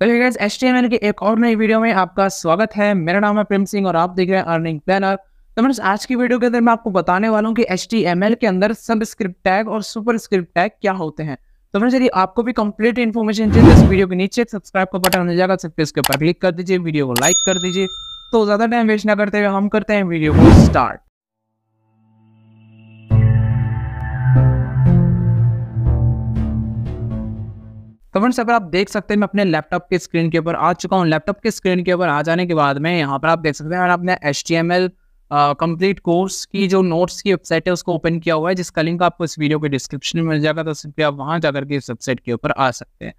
तो guys HTML के एक और नई वीडियो में आपका स्वागत है मेरा नाम है प्रेम सिंह और आप देख रहे हैं अर्निंग प्लानर तो मैंने आज की वीडियो के अंदर मैं आपको बताने वाला हूँ कि एच के अंदर सब स्क्रिप्ट टैग और सुपर स्क्रिप्ट टैग क्या होते हैं तो मैंने यदि आपको भी कंप्लीट इन्फॉर्मेशन चाहिए तो इस वीडियो के नीचे सब्सक्राइब का बटन मिल जाएगा सबके उसके ऊपर क्लिक कर दीजिए वीडियो को लाइक कर दीजिए तो ज़्यादा टाइम वेस्ट ना करते हुए हम करते हैं वीडियो को स्टार्ट तो फ्रेंड्स अगर आप देख सकते हैं मैं अपने लैपटॉप के स्क्रीन के ऊपर आ चुका हूँ लैपटॉप के स्क्रीन के ऊपर आ जाने के बाद में यहाँ पर आप देख सकते हैं मैंने अपने H T M L complete course की जो नोट्स की वेबसाइट है उसको ओपन किया हुआ है जिसका लिंक आपको इस वीडियो के डिस्क्रिप्शन में मिल जाएगा तो सिंपली आप वहाँ जाकर के इस वेबसाइट के ऊपर आ सकते हैं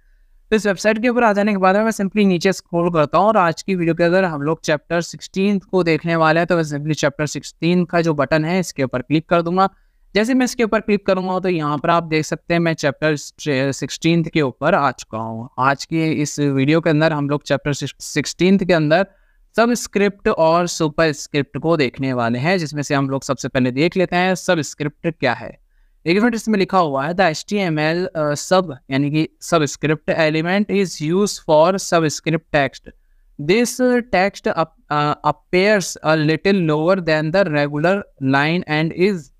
तो इस वेबसाइट के ऊपर आ जाने के बाद मैं सिंपली नीचे स्क्रॉल करता हूँ और आज की वीडियो के अगर हम लोग चैप्टर सिक्सटीन को देखने वाले हैं तो मैं सिंपली चैप्टर सिक्सटीन का जो बटन है इसके ऊपर क्लिक कर दूंगा जैसे मैं इसके ऊपर क्लिक करूंगा तो यहाँ पर आप देख सकते हैं मैं चैप्टर सिक्सटीन के ऊपर आ चुका हूँ आज के इस वीडियो के अंदर हम लोग चैप्टर सिक्सटीन के अंदर सब स्क्रिप्ट और सुपर स्क्रिप्ट को देखने वाले हैं जिसमें से हम लोग सबसे पहले देख लेते हैं सब स्क्रिप्ट क्या है एक मिनट इसमें लिखा हुआ है the H T M L sub यानी कि subscript element is use for subscript text this text appears a little lower than the regular line and is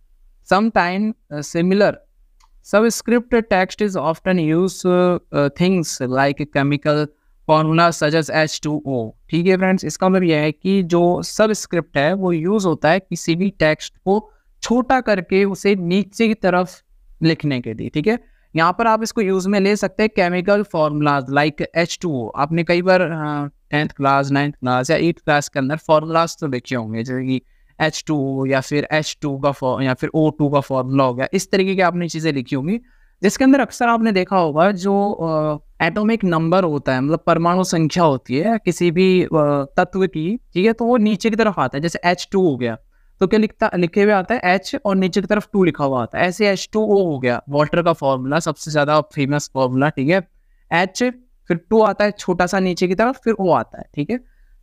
Sometimes similar subscript text is often use things like chemical formula such H two O ठीक है friends इसका मतलब यह है कि जो subscript है वो यूज होता है किसी भी टेक्स्ट को छोटा करके उसे नीचे की तरफ लिखने के लिए ठीक है यहाँ पर आप इसको यूज में ले सकते हैं chemical formulas like H two O आपने कई बार टेंथ क्लास नाइन्थ क्लास या एट्थ क्लास के अंदर फॉर्मूलाज तो देखे होंगे जैसे कि एच टू या फिर एच टू का या फिर ओ टू का फॉर्मूला हो गया इस तरीके की आपने चीज़ें लिखी होंगी जिसके अंदर अक्सर आपने देखा होगा जो एटॉमिक नंबर होता है मतलब परमाणु संख्या होती है किसी भी तत्व की ठीक है तो वो नीचे की तरफ आता है जैसे एच टू हो गया तो क्या लिखता लिखे हुए आता है एच और नीचे की तरफ टू लिखा हुआ आता है ऐसे एच टू ओ हो गया वाटर का फॉर्मूला सबसे ज़्यादा फेमस फॉर्मूला ठीक है एच फिर टू आता है छोटा सा नीचे की तरफ फिर ओ आता है ठीक है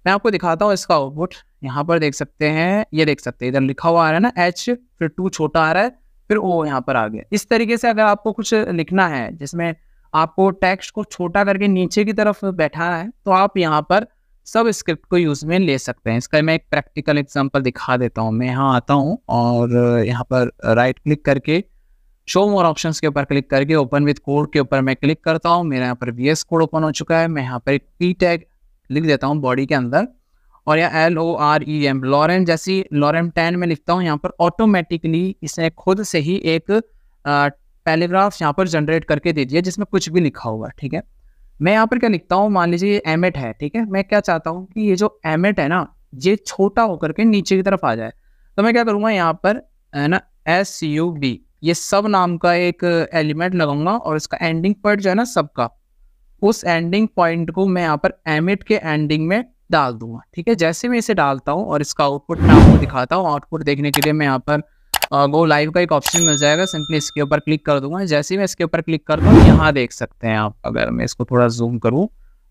मैं आपको दिखाता हूँ इसका आउटपुट यहाँ पर देख सकते हैं ये देख सकते हैं इधर लिखा हुआ आ रहा है ना एच फिर टू छोटा आ रहा है फिर ओ यहाँ पर आ गया इस तरीके से अगर आपको कुछ लिखना है जिसमें आपको टेक्स्ट को छोटा करके नीचे की तरफ बैठाना है तो आप यहाँ पर सब स्क्रिप्ट को यूज में ले सकते हैं इसका मैं एक प्रैक्टिकल एग्जांपल दिखा देता हूँ मैं यहाँ आता हूँ और यहाँ पर राइट क्लिक करके शो मोर ऑप्शन के ऊपर क्लिक करके ओपन विथ कोड के ऊपर मैं क्लिक करता हूँ मेरा यहाँ पर वी कोड ओपन हो चुका है मैं यहाँ पर एक पी टैग लिख देता हूँ बॉडी के अंदर और या L O R E M lorem जैसी लॉरेन टेन में लिखता हूँ यहाँ पर ऑटोमेटिकली इसने खुद से ही एक पैराग्राफ यहाँ पर जनरेट करके दे दिया जिसमें कुछ भी लिखा हुआ ठीक है मैं यहाँ पर क्या लिखता हूँ मान लीजिए एमेट है ठीक है मैं क्या चाहता हूँ कि ये जो एमेट है ना ये छोटा होकर के नीचे की तरफ आ जाए तो मैं क्या करूँगा यहाँ पर है ना एस यू बी ये सब नाम का एक एलिमेंट लगाऊंगा और इसका एंडिंग पॉइंट जो है ना सबका उस एंडिंग पॉइंट को मैं यहाँ पर एमिट के एंडिंग में डाल दूंगा ठीक है जैसे मैं इसे डालता हूँ और इसका आउटपुट मैं आपको दिखाता हूँ आउटपुट देखने के लिए मैं यहाँ पर गो लाइव का एक ऑप्शन मिल जाएगा सिंपली इसके ऊपर क्लिक कर दूंगा जैसे मैं इसके ऊपर क्लिक करता हूँ यहाँ देख सकते हैं आप अगर मैं इसको थोड़ा जूम करूँ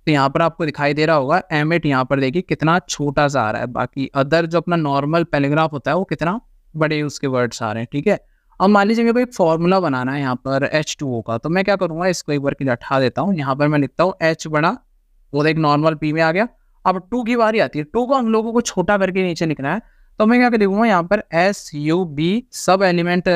तो यहाँ पर आपको दिखाई दे रहा होगा एमिट यहाँ पर देखिए कितना छोटा सा आ रहा है बाकी अदर जो अपना नॉर्मल पैलीग्राफ होता है वो कितना बड़े उसके वर्ड्स आ रहे हैं ठीक है अब मान लीजिए मेरे को एक फॉर्मूला बनाना है यहाँ पर एच टू ओ का तो मैं क्या करूँगा इसको एक बार के लिए हटा देता हूँ यहाँ पर मैं लिखता हूँ एच बड़ा वो एक नॉर्मल पी में आ गया अब टू की बारी आती है टू को हम लोगों को छोटा करके नीचे लिखना है तो मैं क्या लिखूंगा यहाँ पर S U B sub element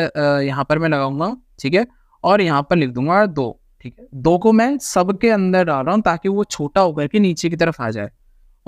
यहाँ पर मैं लगाऊंगा ठीक है और यहाँ पर लिख दूंगा दो ठीक है दो को मैं सब के अंदर डाल रहा हूँ ताकि वो छोटा होकर के नीचे की तरफ आ जाए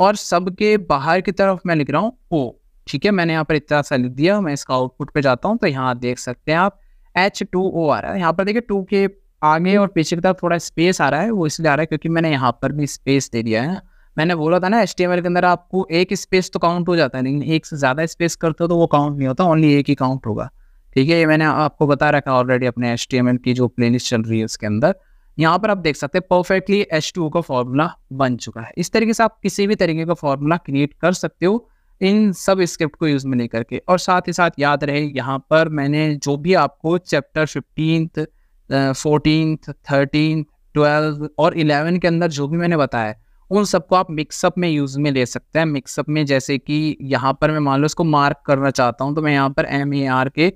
और सब के बाहर की तरफ मैं लिख रहा हूँ ओ ठीक है मैंने यहाँ पर इतना सा लिख दिया मैं इसका आउटपुट पे जाता हूँ तो यहाँ देख सकते हैं आप एच टू ओ आ रहा है यहाँ पर देखिए टू के आगे और पीछे की तरफ थोड़ा स्पेस आ रहा है वो इसलिए आ रहा है क्योंकि मैंने यहाँ पर भी स्पेस दे दिया है मैंने बोला था ना एच के अंदर आपको एक स्पेस तो काउंट हो जाता है लेकिन एक से ज़्यादा स्पेस करते हो तो वो काउंट नहीं होता ओनली एक ही काउंट होगा ठीक है ये मैंने आपको बता रखा ऑलरेडी अपने एच की जो लिस्ट चल रही है उसके अंदर यहाँ पर आप देख सकते हैं परफेक्टली एच का फॉर्मूला बन चुका है इस तरीके से आप किसी भी तरीके का फॉर्मूला क्रिएट कर सकते हो इन सब स्क्रिप्ट को यूज में नहीं करके और साथ ही साथ याद रहे यहाँ पर मैंने जो भी आपको chapter fifteenth fourteen thirteen twelve और इलेवन के अंदर जो भी मैंने बताया उन सबको आप मिक्सअप में यूज में ले सकते हैं मिक्सअप में जैसे कि यहाँ पर मैं मान लो इसको मार्क करना चाहता हूँ तो मैं यहाँ पर M A R K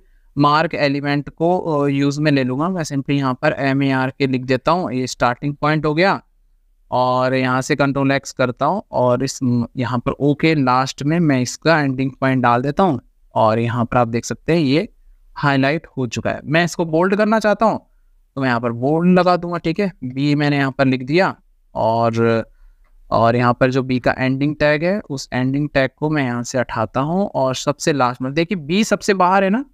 mark element को यूज में ले लूंगा मैं सिंपली यहाँ पर एम ए आर के लिख देता हूँ ये स्टार्टिंग पॉइंट हो गया और यहाँ से कंट्रोल एक्स करता हूँ और इस यहाँ पर ओके लास्ट में मैं इसका एंडिंग पॉइंट डाल देता हूँ और यहाँ पर आप देख सकते हैं ये हाईलाइट हो चुका है मैं इसको बोल्ड करना चाहता हूँ तो मैं यहाँ पर बोल्ड लगा दूंगा ठीक है बी मैंने यहाँ पर लिख दिया और और यहाँ पर जो बी का एंडिंग टैग है उस एंडिंग टैग को मैं यहाँ से हटाता हूँ और सबसे लास्ट में देखिए बी सबसे बाहर है ना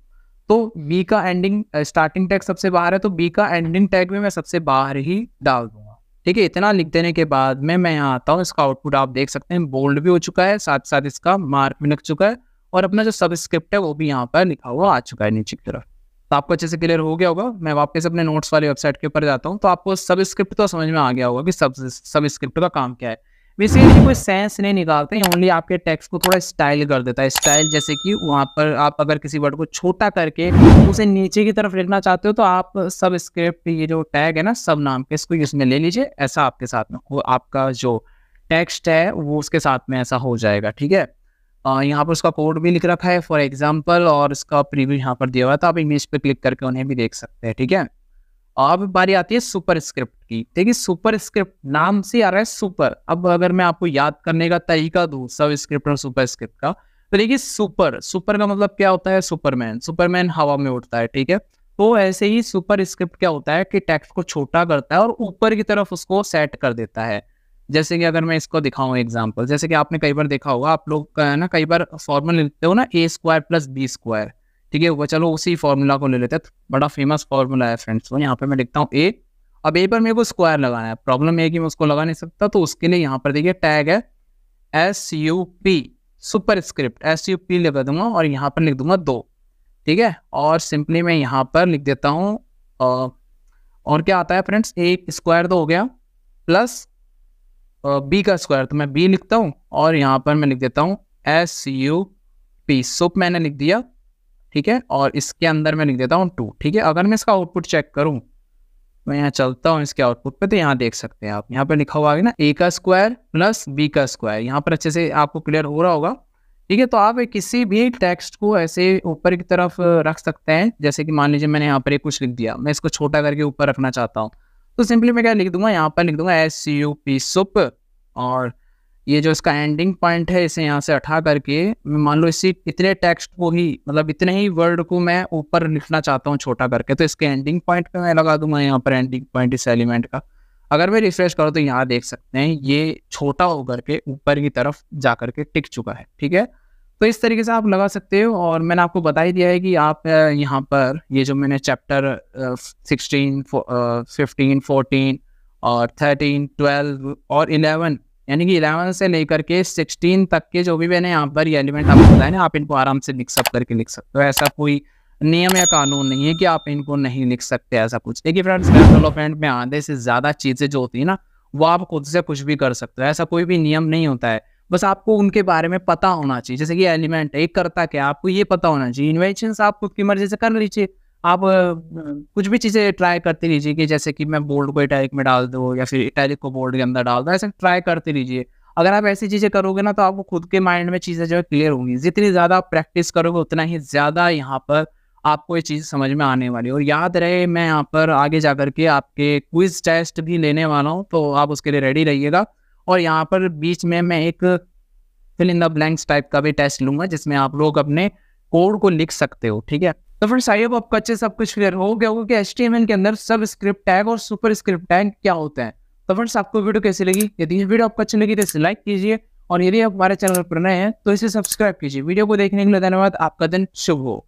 तो बी का एंडिंग स्टार्टिंग टैग सबसे बाहर है तो बी का एंडिंग टैग भी मैं सबसे बाहर ही डाल दूँ ठीक है इतना लिख देने के बाद में मैं यहाँ आता हूँ इसका आउटपुट आप देख सकते हैं बोल्ड भी हो चुका है साथ साथ इसका मार्क भी लग चुका है और अपना जो सबस्क्रिप्ट है वो भी यहाँ पर लिखा हुआ आ चुका है नीचे की तरफ तो आपको अच्छे से क्लियर हो गया होगा मैं वापस अपने नोट्स वाली वेबसाइट के ऊपर जाता हूँ तो आपको सबस्क्रिप्ट तो समझ में आ गया होगा कि सब सबस्क्रिप्ट का काम क्या है बेसिकली कोई सेंस नहीं निकालते हैं ओनली आपके टेक्स्ट को थोड़ा स्टाइल कर देता है स्टाइल जैसे कि वहाँ पर आप अगर किसी वर्ड को छोटा करके उसे नीचे की तरफ लिखना चाहते हो तो आप सब स्क्रिप्ट ये जो टैग है ना सब नाम के इसको इसमें ले लीजिए ऐसा आपके साथ में वो आपका जो टेक्स्ट है वो उसके साथ में ऐसा हो जाएगा ठीक है यहाँ पर उसका कोड भी लिख रखा है फॉर एग्जाम्पल और उसका प्रीव्यू यहाँ पर दिया हुआ था तो आप इमेज पर क्लिक करके उन्हें भी देख सकते हैं ठीक है अब बारी आती है सुपर स्क्रिप्ट की देखिए सुपर स्क्रिप्ट नाम से आ रहा है सुपर अब अगर मैं आपको याद करने का तरीका दू सब स्क्रिप्ट और सुपर स्क्रिप्ट का तो देखिए सुपर सुपर का मतलब क्या होता है सुपरमैन सुपरमैन हवा में उठता है ठीक है तो ऐसे ही सुपर स्क्रिप्ट क्या होता है कि टेक्स्ट को छोटा करता है और ऊपर की तरफ उसको सेट कर देता है जैसे कि अगर मैं इसको दिखाऊं एग्जाम्पल जैसे कि आपने कई बार देखा होगा आप लोग ना कई बार फॉर्मल लिखते हो ना A square plus B square ठीक है वो चलो उसी फॉर्मूला को ले लेते हैं बड़ा फेमस फॉर्मूला है फ्रेंड्स तो यहाँ पे मैं लिखता हूँ ए अब ए पर मेरे को स्क्वायर लगाना है प्रॉब्लम ये कि मैं उसको लगा नहीं सकता तो उसके लिए यहाँ पर देखिए टैग है S U P superscript S U P लगा दूंगा और यहाँ पर लिख दूंगा दो ठीक है और सिंपली मैं यहाँ पर लिख देता हूँ और क्या आता है फ्रेंड्स ए स्क्वायर तो हो गया प्लस बी का स्क्वायर तो मैं बी लिखता हूँ और यहाँ पर मैं लिख देता हूँ एस यू पी सुप मैंने लिख दिया ठीक है और इसके अंदर मैं लिख देता हूँ टू ठीक है अगर मैं इसका आउटपुट चेक करूँ मैं यहाँ चलता हूँ इसके आउटपुट पे तो यहाँ देख सकते हैं आप यहाँ पर लिखा हुआ है ना ए का स्क्वायर प्लस बी का स्क्वायर यहाँ पर अच्छे से आपको क्लियर हो रहा होगा ठीक है तो आप किसी भी टेक्स्ट को ऐसे ऊपर की तरफ रख सकते हैं जैसे कि मान लीजिए मैंने यहाँ पर कुछ लिख दिया मैं इसको छोटा करके ऊपर रखना चाहता हूँ तो सिंपली मैं क्या लिख दूंगा यहाँ पर लिख दूंगा एस यू पी सुप और ये जो इसका एंडिंग पॉइंट है इसे यहाँ से हटा करके मान लो इसी इतने टेक्स्ट को ही मतलब इतने ही वर्ड को मैं ऊपर लिखना चाहता हूँ छोटा करके तो इसके एंडिंग पॉइंट पे मैं लगा दूंगा यहाँ पर एंडिंग पॉइंट इस एलिमेंट का अगर मैं रिफ्रेश करूँ तो यहाँ देख सकते हैं ये छोटा होकर के ऊपर की तरफ जा करके टिक चुका है ठीक है तो इस तरीके से आप लगा सकते हो और मैंने आपको बता ही दिया है कि आप यहाँ पर ये जो मैंने चैप्टर सिक्सटीन फिफ्टीन फोर्टीन और थर्टीन ट्वेल्व और इलेवन यानी कि इलेवन से लेकर के सिक्सटीन तक के जो भी मैंने यहाँ पर ये एलिमेंट आपको बताया ना आप इनको आराम से मिक्सअप करके लिख सकते हो तो ऐसा कोई नियम या कानून नहीं है कि आप इनको नहीं लिख सकते ऐसा कुछ देखिए फ्रेंड्स डेवलपमेंट में आधे से ज़्यादा चीज़ें जो होती है ना वो आप खुद से कुछ भी कर सकते हो ऐसा कोई भी नियम नहीं होता है बस आपको उनके बारे में पता होना चाहिए जैसे कि एलिमेंट एक करता क्या आपको ये पता होना चाहिए इन्वेंशन आप खुद की मर्जी से कर लीजिए आप कुछ भी चीज़ें ट्राई करते रहिए कि जैसे कि मैं बोल्ड को इटैलिक में डाल दो या फिर इटैलिक को बोल्ड के अंदर डाल दो ऐसे ट्राई करते रहिए अगर आप ऐसी चीज़ें करोगे ना तो आपको खुद के माइंड में चीज़ें जो है क्लियर होंगी जितनी ज़्यादा आप प्रैक्टिस करोगे उतना ही ज़्यादा यहाँ पर आपको ये चीज़ समझ में आने वाली है और याद रहे मैं यहाँ पर आगे जा के आपके क्विज टेस्ट भी लेने वाला हूँ तो आप उसके लिए रेडी रहिएगा और यहाँ पर बीच में मैं एक fill in the blanks type का भी टेस्ट लूंगा जिसमें आप लोग अपने कोड को लिख सकते हो ठीक है तो फ्रेंड्स आई आपको अच्छे सब कुछ क्लियर हो गया होगा कि एच के अंदर सब स्क्रिप्ट टैग और सुपर स्क्रिप्ट टैग क्या होता है तो फ्रेंड्स आपको वीडियो कैसी लगी यदि ये वीडियो आपको अच्छी लगी तो इसे लाइक कीजिए और यदि आप हमारे चैनल पर नए हैं तो इसे सब्सक्राइब कीजिए वीडियो को देखने के लिए धन्यवाद आपका दिन शुभ हो